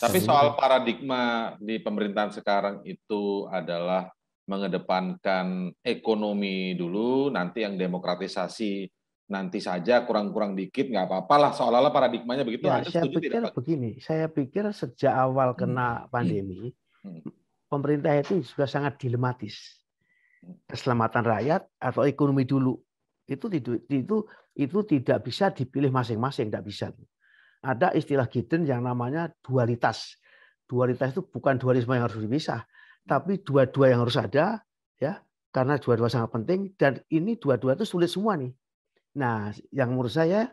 Tapi iya. soal paradigma di pemerintahan sekarang itu adalah mengedepankan ekonomi dulu, nanti yang demokratisasi nanti saja kurang-kurang dikit nggak apa-apalah seolah-olah paradigmanya begitu. Ya, saya pikir tidak, begini, saya pikir sejak awal kena hmm. pandemi, hmm. pemerintah itu sudah sangat dilematis. Hmm. Keselamatan rakyat atau ekonomi dulu itu itu itu, tidak bisa dipilih masing-masing, tidak bisa ada istilah Gideon yang namanya dualitas. Dualitas itu bukan dualisme yang harus dipisah, tapi dua-dua yang harus ada, ya karena dua-dua sangat penting dan ini dua-dua itu sulit semua nih. Nah, yang menurut saya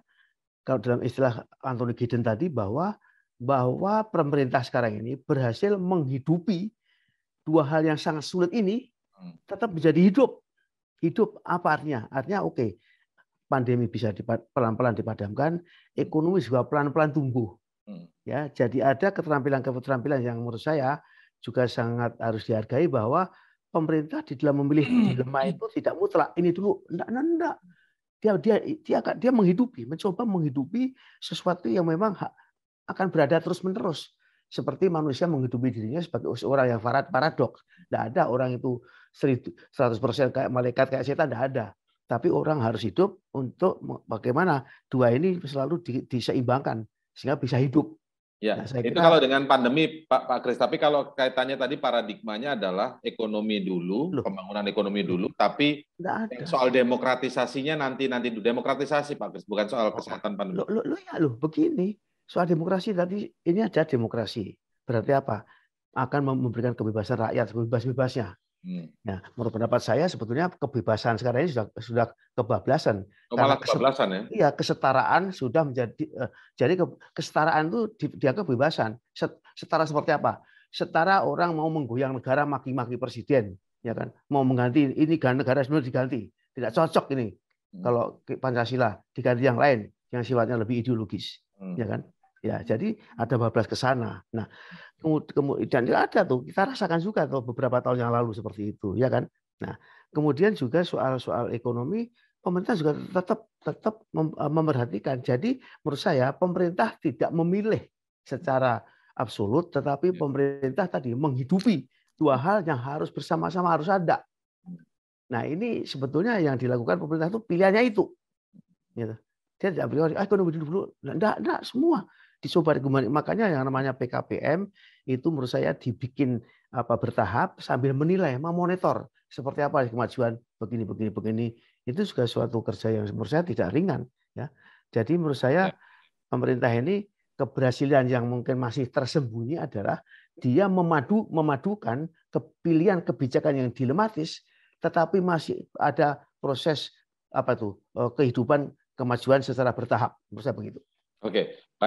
kalau dalam istilah Anthony Giddens tadi bahwa bahwa pemerintah sekarang ini berhasil menghidupi dua hal yang sangat sulit ini hmm. tetap menjadi hidup. Hidup apa artinya? Artinya oke, okay, pandemi bisa pelan-pelan dipadamkan, hmm. ekonomi juga pelan-pelan tumbuh. Hmm. Ya, jadi ada keterampilan-keterampilan yang menurut saya juga sangat harus dihargai bahwa pemerintah di dalam memilih hmm. dilema itu tidak mutlak ini dulu enggak enggak, enggak. dia dia dia dia menghidupi mencoba menghidupi sesuatu yang memang akan berada terus menerus seperti manusia menghidupi dirinya sebagai orang yang farad paradoks. Tidak ada orang itu 100% kayak malaikat, kayak setan, tidak ada. Tapi orang harus hidup untuk bagaimana dua ini selalu di, diseimbangkan sehingga bisa hidup. Ya, nah, saya itu kira, kalau dengan pandemi Pak Pak Kris. Tapi kalau kaitannya tadi paradigmanya adalah ekonomi dulu, loh. pembangunan ekonomi hmm. dulu, tapi soal demokratisasinya nanti nanti demokratisasi Pak Kris, bukan soal kesehatan pandemi. Loh, loh, loh ya loh, begini soal demokrasi tadi ini ada demokrasi berarti apa? Akan memberikan kebebasan rakyat bebas bebasnya Hmm. Nah, menurut pendapat saya sebetulnya kebebasan sekarang ini sudah sudah kebablasan. Oh, malah kebablasan ya? Iya, kesetaraan sudah menjadi eh, jadi ke, kesetaraan itu di, dianggap kebebasan. Setara seperti apa? Setara orang mau menggoyang negara maki-maki presiden, ya kan? Mau mengganti ini negara sebenarnya diganti. Tidak cocok ini. Hmm. Kalau Pancasila diganti yang lain yang sifatnya lebih ideologis, hmm. ya kan? Ya, jadi ada bablas ke sana. Nah, kemudian ada tuh kita rasakan juga tuh beberapa tahun yang lalu seperti itu, ya kan? Nah, kemudian juga soal-soal ekonomi pemerintah juga tetap tetap eh, memperhatikan. Jadi menurut saya pemerintah tidak memilih secara absolut, tetapi ya. pemerintah tadi menghidupi dua hal yang harus bersama-sama harus ada. Nah ini sebetulnya yang dilakukan pemerintah itu pilihannya itu. Gitu. Dia tidak beri ah ekonomi dulu dulu, enggak, enggak semua dicoba argumen. Makanya yang namanya PKPM itu menurut saya dibikin apa bertahap sambil menilai, memonitor seperti apa kemajuan begini begini begini. Itu juga suatu kerja yang menurut saya tidak ringan ya. Jadi menurut saya ya. pemerintah ini keberhasilan yang mungkin masih tersembunyi adalah dia memadu memadukan kepilihan kebijakan yang dilematis tetapi masih ada proses apa tuh eh, kehidupan kemajuan secara bertahap menurut saya begitu. Oke, okay.